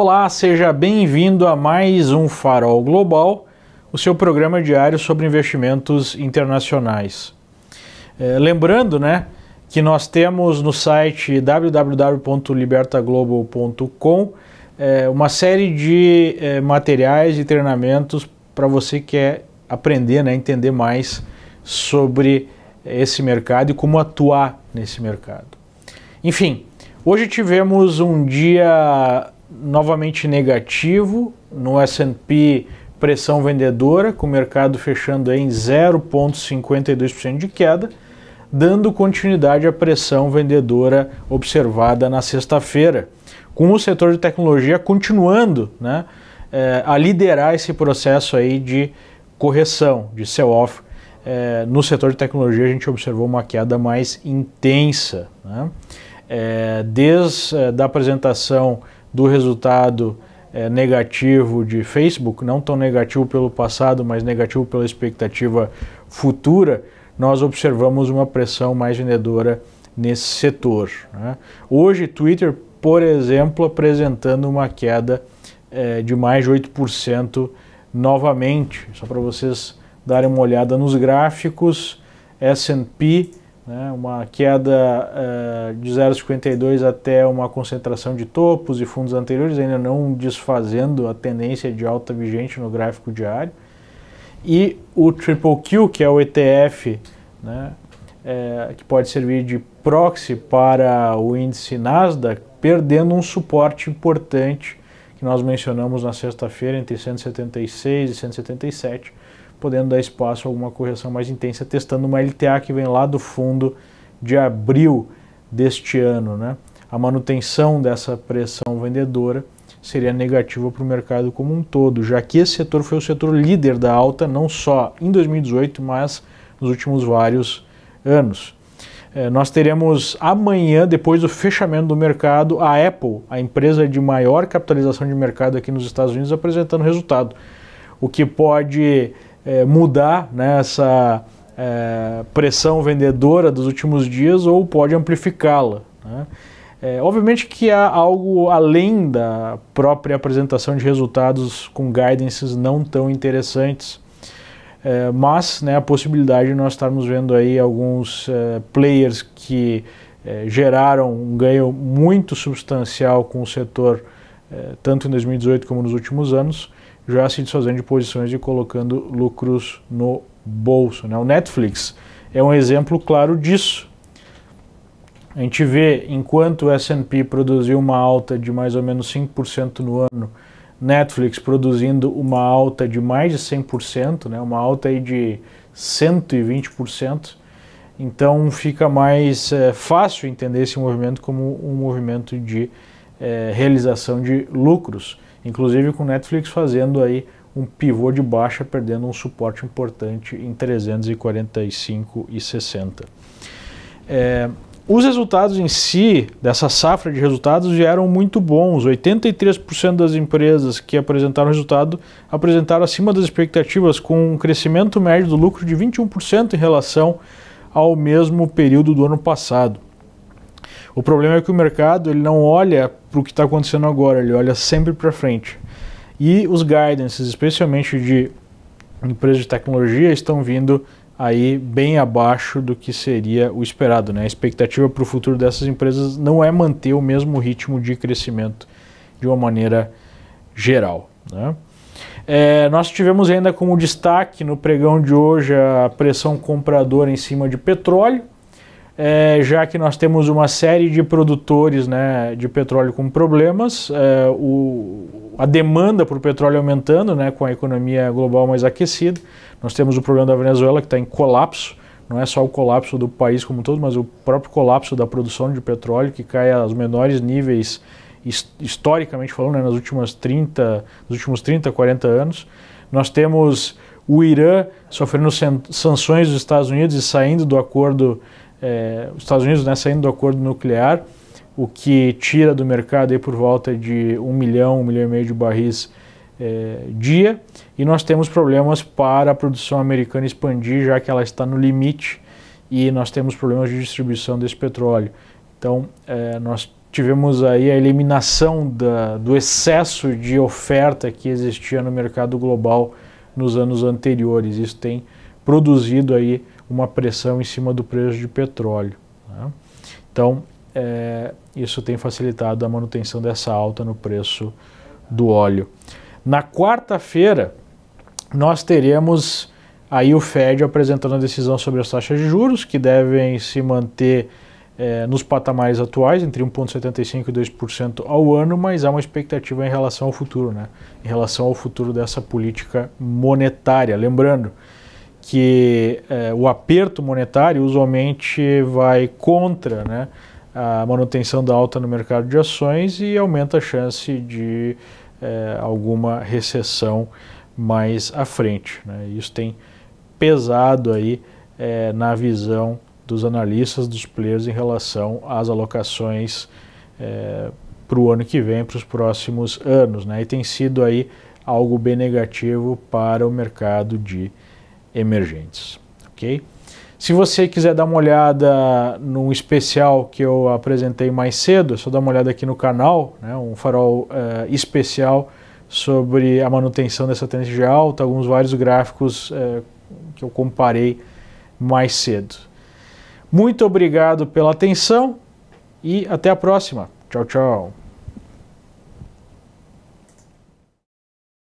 Olá, seja bem-vindo a mais um Farol Global, o seu programa diário sobre investimentos internacionais. É, lembrando, né, que nós temos no site www.libertaglobo.com é, uma série de é, materiais e treinamentos para você que quer aprender, né, entender mais sobre esse mercado e como atuar nesse mercado. Enfim, hoje tivemos um dia novamente negativo no S&P pressão vendedora, com o mercado fechando em 0,52% de queda, dando continuidade à pressão vendedora observada na sexta-feira, com o setor de tecnologia continuando né, eh, a liderar esse processo aí de correção, de sell-off. Eh, no setor de tecnologia, a gente observou uma queda mais intensa. Né? Eh, desde a apresentação do resultado é, negativo de Facebook, não tão negativo pelo passado, mas negativo pela expectativa futura, nós observamos uma pressão mais vendedora nesse setor. Né? Hoje, Twitter, por exemplo, apresentando uma queda é, de mais de 8% novamente, só para vocês darem uma olhada nos gráficos, S&P né, uma queda uh, de 0,52 até uma concentração de topos e fundos anteriores, ainda não desfazendo a tendência de alta vigente no gráfico diário. E o Triple Q, que é o ETF, né, é, que pode servir de proxy para o índice Nasdaq, perdendo um suporte importante que nós mencionamos na sexta-feira entre 176 e 177, podendo dar espaço a alguma correção mais intensa, testando uma LTA que vem lá do fundo de abril deste ano. Né? A manutenção dessa pressão vendedora seria negativa para o mercado como um todo, já que esse setor foi o setor líder da alta, não só em 2018, mas nos últimos vários anos. É, nós teremos amanhã, depois do fechamento do mercado, a Apple, a empresa de maior capitalização de mercado aqui nos Estados Unidos, apresentando resultado, o que pode é, mudar né, essa é, pressão vendedora dos últimos dias ou pode amplificá-la. Né? É, obviamente que há algo além da própria apresentação de resultados com guidances não tão interessantes, é, mas né, a possibilidade de nós estarmos vendo aí alguns é, players que é, geraram um ganho muito substancial com o setor, é, tanto em 2018 como nos últimos anos, já se desfazendo de posições e colocando lucros no bolso. Né? O Netflix é um exemplo claro disso. A gente vê, enquanto o S&P produziu uma alta de mais ou menos 5% no ano, Netflix produzindo uma alta de mais de 100%, né? uma alta aí de 120%. Então fica mais é, fácil entender esse movimento como um movimento de é, realização de lucros, inclusive com Netflix fazendo aí um pivô de baixa, perdendo um suporte importante em 345,60. É, os resultados em si, dessa safra de resultados, vieram muito bons. 83% das empresas que apresentaram resultado apresentaram acima das expectativas, com um crescimento médio do lucro de 21% em relação ao mesmo período do ano passado. O problema é que o mercado ele não olha para o que está acontecendo agora, ele olha sempre para frente. E os guidances, especialmente de empresas de tecnologia, estão vindo aí bem abaixo do que seria o esperado. Né? A expectativa para o futuro dessas empresas não é manter o mesmo ritmo de crescimento de uma maneira geral. Né? É, nós tivemos ainda como destaque no pregão de hoje a pressão compradora em cima de petróleo é, já que nós temos uma série de produtores né, de petróleo com problemas, é, o, a demanda por petróleo aumentando né, com a economia global mais aquecida. Nós temos o problema da Venezuela que está em colapso, não é só o colapso do país como um todo, mas o próprio colapso da produção de petróleo que cai aos menores níveis historicamente falando, né, nas últimas 30, nos últimos 30, 40 anos. Nós temos o Irã sofrendo sanções dos Estados Unidos e saindo do acordo é, os Estados Unidos né, saindo do acordo nuclear, o que tira do mercado aí por volta de um milhão, um milhão e meio de barris é, dia, e nós temos problemas para a produção americana expandir, já que ela está no limite, e nós temos problemas de distribuição desse petróleo. Então, é, nós tivemos aí a eliminação da, do excesso de oferta que existia no mercado global nos anos anteriores. Isso tem produzido aí uma pressão em cima do preço de petróleo. Né? Então, é, isso tem facilitado a manutenção dessa alta no preço do óleo. Na quarta-feira, nós teremos aí o Fed apresentando a decisão sobre as taxas de juros, que devem se manter é, nos patamares atuais, entre 1,75% e 2% ao ano, mas há uma expectativa em relação ao futuro, né? em relação ao futuro dessa política monetária. Lembrando, que é, o aperto monetário usualmente vai contra né, a manutenção da alta no mercado de ações e aumenta a chance de é, alguma recessão mais à frente. Né? Isso tem pesado aí é, na visão dos analistas, dos players em relação às alocações para o ano que vem, para os próximos anos. Né? E tem sido aí algo bem negativo para o mercado de ações emergentes, ok? Se você quiser dar uma olhada num especial que eu apresentei mais cedo, é só dar uma olhada aqui no canal, né, um farol uh, especial sobre a manutenção dessa tendência de alta, alguns vários gráficos uh, que eu comparei mais cedo. Muito obrigado pela atenção e até a próxima. Tchau, tchau.